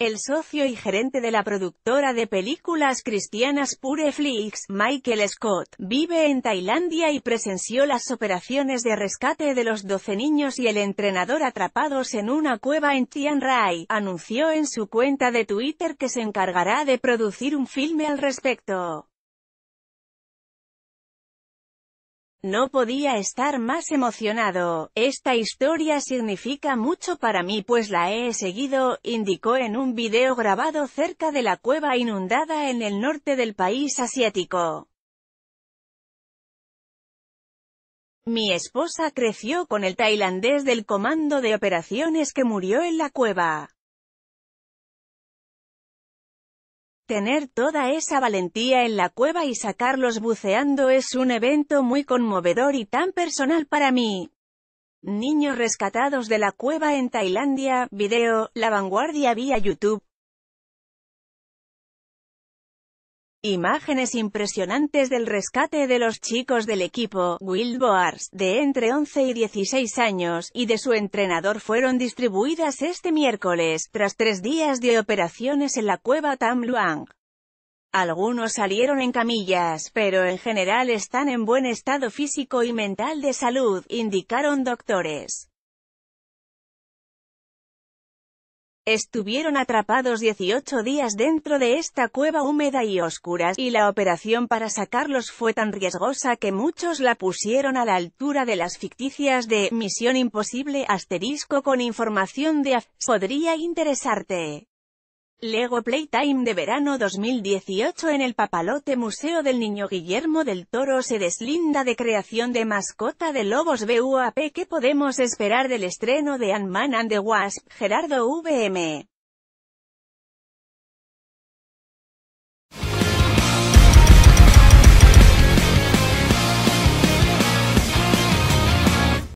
El socio y gerente de la productora de películas cristianas Pureflix, Michael Scott, vive en Tailandia y presenció las operaciones de rescate de los 12 niños y el entrenador atrapados en una cueva en Chiang anunció en su cuenta de Twitter que se encargará de producir un filme al respecto. No podía estar más emocionado, esta historia significa mucho para mí pues la he seguido, indicó en un video grabado cerca de la cueva inundada en el norte del país asiático. Mi esposa creció con el tailandés del comando de operaciones que murió en la cueva. Tener toda esa valentía en la cueva y sacarlos buceando es un evento muy conmovedor y tan personal para mí. Niños rescatados de la cueva en Tailandia, video, La Vanguardia vía YouTube. Imágenes impresionantes del rescate de los chicos del equipo, Will Boars, de entre 11 y 16 años, y de su entrenador fueron distribuidas este miércoles, tras tres días de operaciones en la cueva Tam Luang. Algunos salieron en camillas, pero en general están en buen estado físico y mental de salud, indicaron doctores. Estuvieron atrapados 18 días dentro de esta cueva húmeda y oscura, y la operación para sacarlos fue tan riesgosa que muchos la pusieron a la altura de las ficticias de «Misión Imposible» asterisco con información de Podría interesarte. Lego Playtime de verano 2018 en el Papalote Museo del Niño Guillermo del Toro se deslinda de creación de mascota de lobos BUAP ¿Qué podemos esperar del estreno de Ant-Man and the Wasp? Gerardo VM